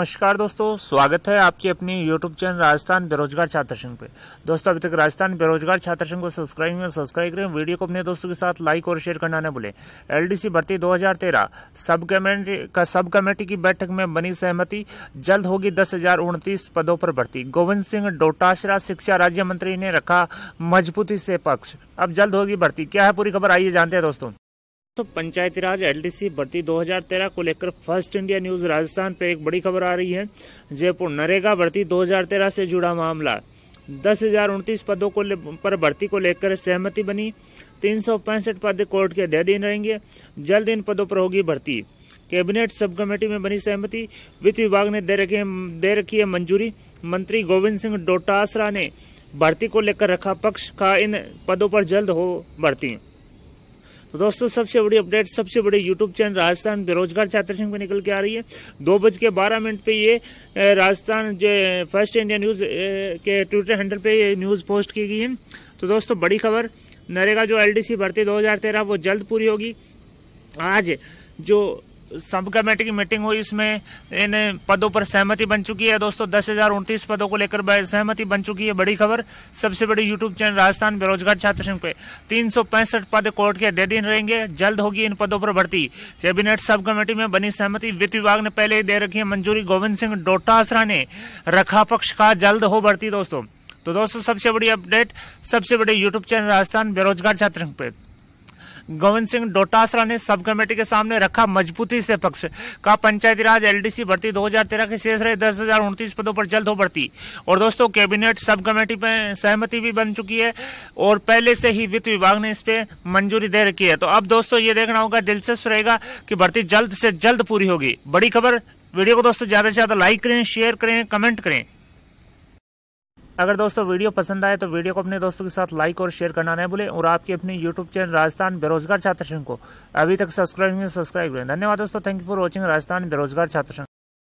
नमस्कार दोस्तों स्वागत है आपके अपने यूट्यूब चैनल राजस्थान बेरोजगार छात्र संघ पे दोस्तों अभी तक राजस्थान बेरोजगार छात्र संघ को सब्सक्राइब करें सब्सक्राइब करें वीडियो को अपने दोस्तों के साथ लाइक और शेयर करना न भूलें एलडीसी भर्ती 2013 सब कमेटी का सब कमेटी की बैठक में बनी सहमति जल्द होगी दस पदों पर भर्ती गोविंद सिंह डोटासरा शिक्षा राज्य मंत्री ने रखा मजबूती से पक्ष अब जल्द होगी भर्ती क्या है पूरी खबर आइए जानते हैं दोस्तों तो पंचायती राज एलडीसी भर्ती 2013 को लेकर फर्स्ट इंडिया न्यूज राजस्थान पर एक बड़ी खबर आ रही है जयपुर नरेगा भर्ती 2013 से जुड़ा मामला दस हजार उनतीस पदों को पर भर्ती को लेकर सहमति बनी तीन सौ पैंसठ पद कोर्ट के अध्ययन रहेंगे जल्द इन पदों पर होगी भर्ती कैबिनेट सब कमेटी में बनी सहमति वित्त विभाग ने दे रखी दे रखी है मंजूरी मंत्री गोविंद सिंह डोटासरा ने भर्ती को लेकर रखा पक्ष का इन पदों पर जल्द हो भर्ती तो दोस्तों सबसे बड़ी अपडेट सबसे बड़े यूट्यूब चैनल राजस्थान बेरोजगार छात्र संघ में निकल के आ रही है दो बज के बारह मिनट पे ये राजस्थान जो फर्स्ट इंडिया न्यूज के ट्विटर हैंडल पे ये न्यूज पोस्ट की गई है तो दोस्तों बड़ी खबर नरेगा जो एलडीसी भर्ती 2013 वो जल्द पूरी होगी आज जो सब कमेटी की मीटिंग हुई इसमें इन पदों पर सहमति बन चुकी है दोस्तों दस हजार उनतीस पदों को लेकर सहमति बन चुकी है बड़ी खबर सबसे बड़ी यूट्यूब चैनल राजस्थान बेरोजगार छात्र संघ पे तीन सौ पैंसठ पद कोर्ट के अध्ययन रहेंगे जल्द होगी इन पदों पर भर्ती कैबिनेट सब कमेटी में बनी सहमति वित्त विभाग ने पहले ही दे रखी है मंजूरी गोविंद सिंह डोटासरा ने रखा पक्ष का जल्द हो भर्ती दोस्तों तो दोस्तों सबसे बड़ी अपडेट सबसे बड़े यूट्यूब चैनल राजस्थान बेरोजगार छात्र संघ पे गोविंद सिंह डोटासरा ने सब कमेटी के सामने रखा मजबूती से पक्ष का पंचायती राज एलडीसी भर्ती 2013 के शेष रहे दस हजार उनतीस पदों पर जल्द हो भर्ती और दोस्तों कैबिनेट सब कमेटी पे सहमति भी बन चुकी है और पहले से ही वित्त विभाग ने इस पे मंजूरी दे रखी है तो अब दोस्तों ये देखना होगा दिलचस्प रहेगा की भर्ती जल्द से जल्द पूरी होगी बड़ी खबर वीडियो को दोस्तों ज्यादा से ज्यादा लाइक करें शेयर करें कमेंट करें अगर दोस्तों वीडियो पसंद आए तो वीडियो को अपने दोस्तों के साथ लाइक और शेयर करना न भूलें और आपके अपने यूट्यूब चैनल राजस्थान बेरोजगार छात्र संघ को अभी तक सब्सक्राइब नहीं सब्सक्राइब करें धन्यवाद दोस्तों thank you for watching Rajasthan बेरोजगार छात्र संघ